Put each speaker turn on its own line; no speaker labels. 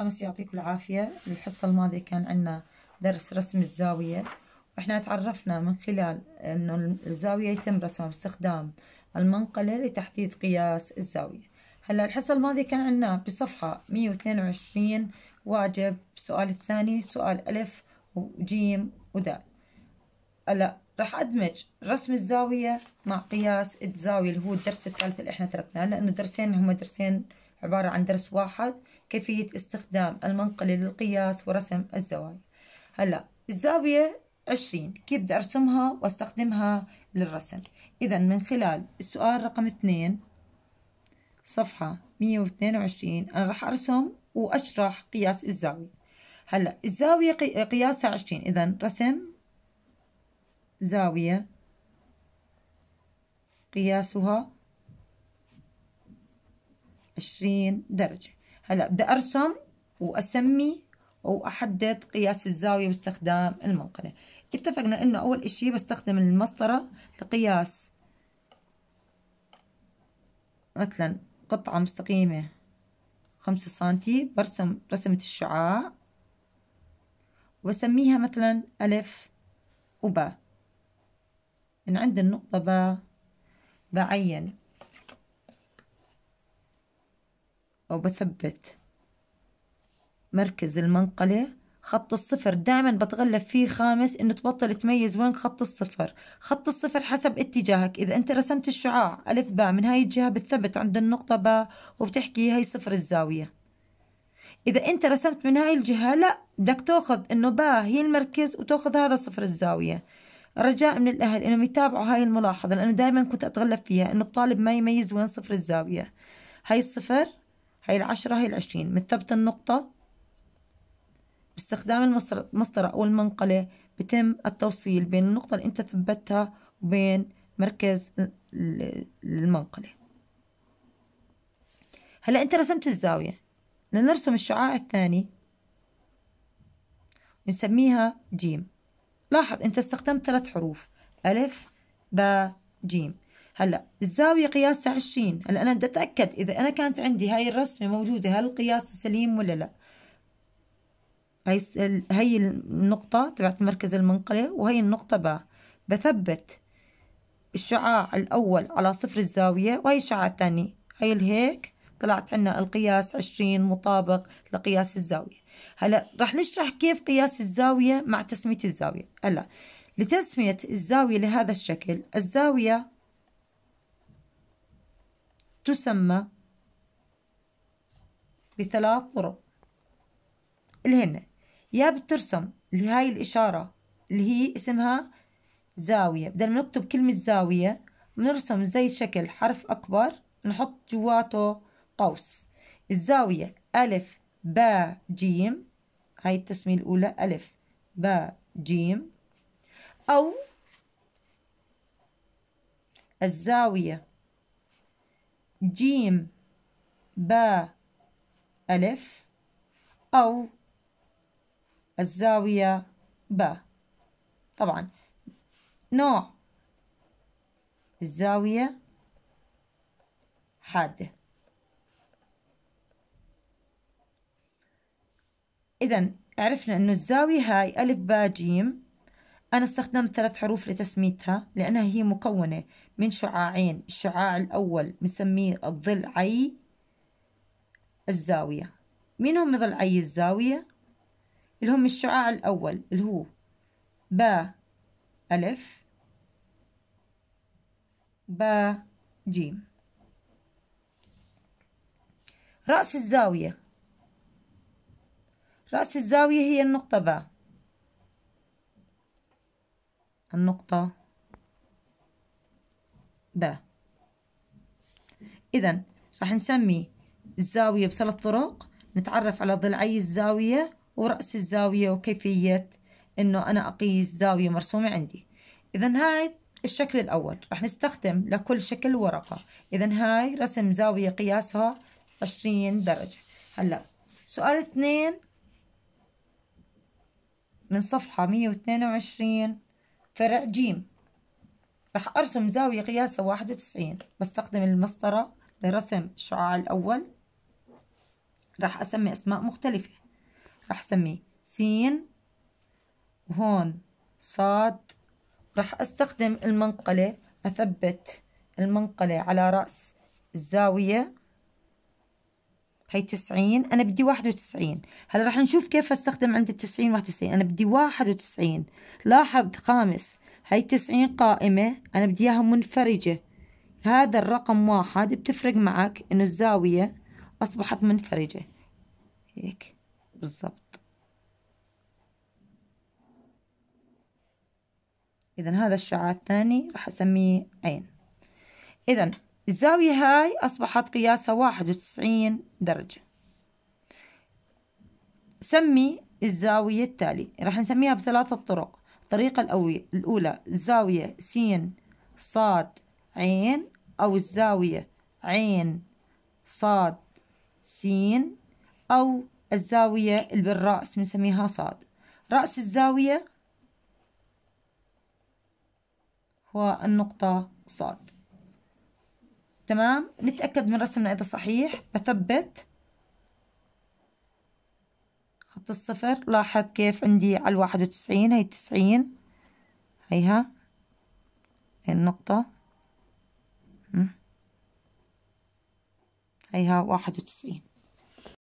أمس يعطيكم العافية الحصة الماضية كان عندنا درس رسم الزاوية وإحنا تعرفنا من خلال أنه الزاوية يتم رسمها باستخدام المنقلة لتحديد قياس الزاوية هلا الحصة الماضية كان عندنا بصفحة 122 واجب السؤال الثاني سؤال ألف وجيم ودال هلا راح أدمج رسم الزاوية مع قياس الزاوية اللي هو الدرس الثالث اللي إحنا تركناه لأنه درسين هما درسين عبارة عن درس واحد كيفية استخدام المنقلة للقياس ورسم الزوايا هلا الزاوية عشرين كيف بدي أرسمها وأستخدمها للرسم إذا من خلال السؤال رقم اثنين صفحة مية واثنين وعشرين أنا راح أرسم وأشرح قياس الزاوية هلا الزاوية قياسها عشرين إذا رسم زاوية قياسها عشرين درجة هلا بدي أرسم وأسمي وأحدد قياس الزاوية باستخدام المنقلة اتفقنا إنه أول إشي بستخدم المسطرة لقياس مثلا قطعة مستقيمة خمسة سنتي برسم رسمة الشعاع وبسميها مثلا ألف وباء من عند النقطة باء بعين وبثبت مركز المنقلة خط الصفر دائما بتغلب فيه خامس انه تبطل تميز وين خط الصفر خط الصفر حسب اتجاهك اذا انت رسمت الشعاع الف باء من هاي الجهة بتثبت عند النقطة باء وبتحكي هاي صفر الزاوية اذا انت رسمت من هاي الجهة لا بدك تاخذ انه باء هي المركز وتاخذ هذا صفر الزاوية رجاء من الاهل انهم يتابعوا هاي الملاحظة لانه دائما كنت اتغلب فيها انه الطالب ما يميز وين صفر الزاوية هاي الصفر هاي العشرة هاي العشرين بنثبت النقطة باستخدام المسطرة أو المنقلة بتم التوصيل بين النقطة اللي أنت ثبتها وبين مركز المنقلة هلا أنت رسمت الزاوية لنرسم الشعاع الثاني بنسميها جيم لاحظ أنت استخدمت ثلاث حروف ألف ب جيم هلا الزاوية قياسها 20 هلا أنا بدي أتأكد إذا أنا كانت عندي هاي الرسمة موجودة هل القياس سليم ولا لا هاي هي النقطة تبعت مركز المنقلة وهي النقطة باء بثبت الشعاع الأول على صفر الزاوية وهي الشعاع الثاني هي الهيك طلعت عنا القياس 20 مطابق لقياس الزاوية هلا رح نشرح كيف قياس الزاوية مع تسمية الزاوية هلا لتسمية الزاوية لهذا الشكل الزاوية تسمى بثلاث طرق اللي هن يا بترسم لهاي الإشارة اللي هي اسمها زاوية بدل ما نكتب كلمة زاوية بنرسم زي شكل حرف أكبر نحط جواته قوس الزاوية ألف باء جيم هاي التسمية الأولى ألف باء جيم أو الزاوية جيم باء ألف أو الزاوية باء طبعا نوع الزاوية حادة إذا عرفنا إنه الزاوية هاي ألف باء جيم أنا استخدمت ثلاث حروف لتسميتها لأنها هي مكونة من شعاعين الشعاع الأول مسميه الظل عي الزاوية مين هم ظل عي الزاوية؟ اللي هم الشعاع الأول اللي هو با ألف با جيم رأس الزاوية رأس الزاوية هي النقطة با النقطة ب إذا راح نسمي الزاوية بثلاث طرق نتعرف على ضلعي الزاوية ورأس الزاوية وكيفية إنه أنا أقيس زاوية مرسومة عندي إذا هاي الشكل الأول راح نستخدم لكل شكل ورقة إذا هاي رسم زاوية قياسها عشرين درجة هلا سؤال اثنين من صفحة مية واثنين وعشرين فرع ج راح أرسم زاوية قياسها واحد وتسعين بستخدم المسطرة لرسم الشعاع الأول راح أسمي أسماء مختلفة راح أسمي س وهون صاد راح أستخدم المنقلة أثبت المنقلة على رأس الزاوية هي 90 أنا بدي 91 هلا رح نشوف كيف أستخدم عند ال 90 91 أنا بدي 91 لاحظ خامس هي 90 قائمة أنا بدي إياها منفرجة هذا الرقم واحد بتفرق معك إنه الزاوية أصبحت منفرجة هيك بالضبط إذا هذا الشعاع الثاني راح أسميه عين إذا الزاوية هاي أصبحت قياسها واحد وتسعين درجة سمي الزاوية التالي راح نسميها بثلاثة طرق الطريقة الأولى الزاوية س صاد عين أو الزاوية عين صاد سين أو الزاوية اللي بالرأس بنسميها صاد رأس الزاوية هو النقطة صاد تمام نتأكد من رسمنا إذا صحيح بثبت خط الصفر لاحظ كيف عندي على الواحد وتسعين هي تسعين هيها هي النقطة هيها واحد وتسعين